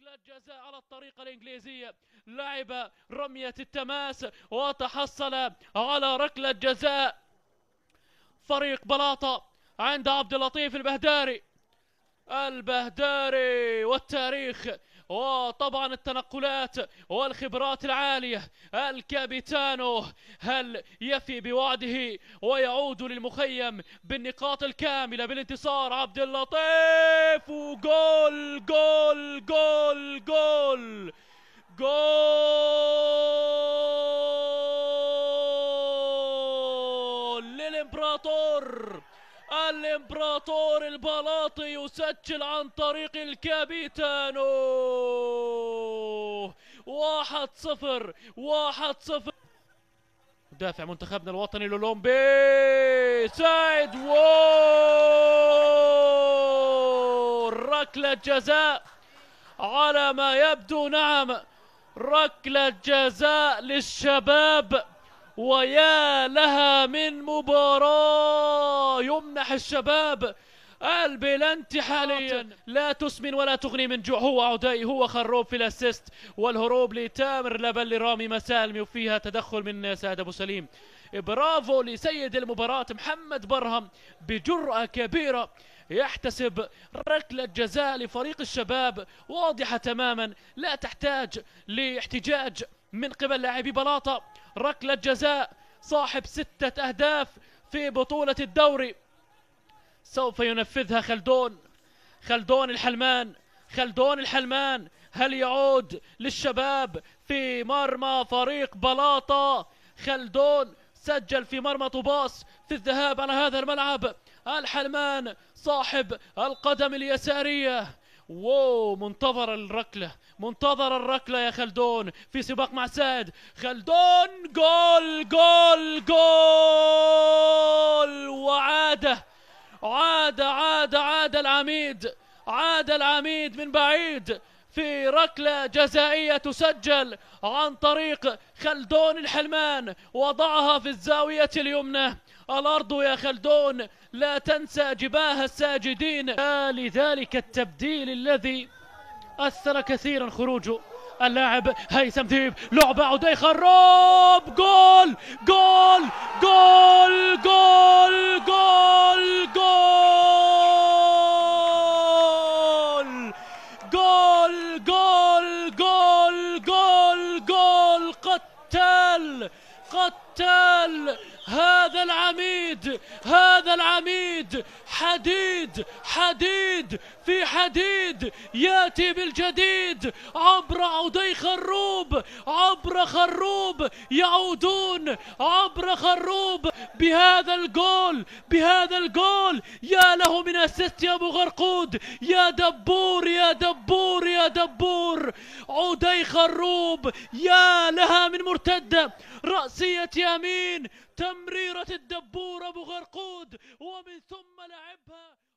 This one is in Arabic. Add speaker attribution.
Speaker 1: ركلة جزاء على الطريقة الإنجليزية لعب رمية التماس وتحصل على ركلة جزاء فريق بلاطة عند عبد اللطيف البهداري البهداري والتاريخ وطبعا التنقلات والخبرات العالية الكابيتانو هل يفي بوعده ويعود للمخيم بالنقاط الكاملة بالانتصار عبد اللطيف وجول جول جول جول جول للامبراطور الامبراطور البلاطي يسجل عن طريق الكابيتانو واحد صفر واحد صفر مدافع منتخبنا الوطني لولومبي سايد وول ركلة جزاء على ما يبدو نعم ركلة جزاء للشباب ويا لها من مباراة يمنح الشباب البلنتي حاليا لا تسمن ولا تغني من جوع هو عدي هو خروب في الاسيست والهروب لتامر لبل رامي مسالمي وفيها تدخل من سعد ابو سليم برافو لسيد المباراة محمد برهم بجرأة كبيرة يحتسب ركلة جزاء لفريق الشباب واضحة تماما لا تحتاج لاحتجاج من قبل لاعبي بلاطة ركلة جزاء صاحب ستة أهداف في بطولة الدوري سوف ينفذها خلدون خلدون الحلمان خلدون الحلمان هل يعود للشباب في مرمى فريق بلاطة خلدون سجل في مرمى طوباس في الذهاب على هذا الملعب الحلمان صاحب القدم اليسارية وو منتظر الركلة منتظر الركلة يا خلدون في سباق مع سعد خلدون جول جول جول وعاده عاد عاد عاد العميد عاد العميد من بعيد في ركلة جزائية تسجل عن طريق خلدون الحلمان وضعها في الزاوية اليمنى الأرض يا خلدون لا تنسى جباه الساجدين لذلك التبديل الذي أثر كثيرا خروجه اللاعب هيثم ذيب لعبة عدي خروب جول قتال قتال هذا العميد هذا العميد حديد حديد في حديد ياتي بالجديد عبر عودي خروب عبر خروب يعودون عبر خروب بهذا الجول بهذا الجول يا له من اسيست يا ابو غرقود يا دبور يا دبور يا دبور عدي خروب يا لها من مرتدة رأسية يمين تمريرة الدبور أبو غرقود ومن ثم لعبها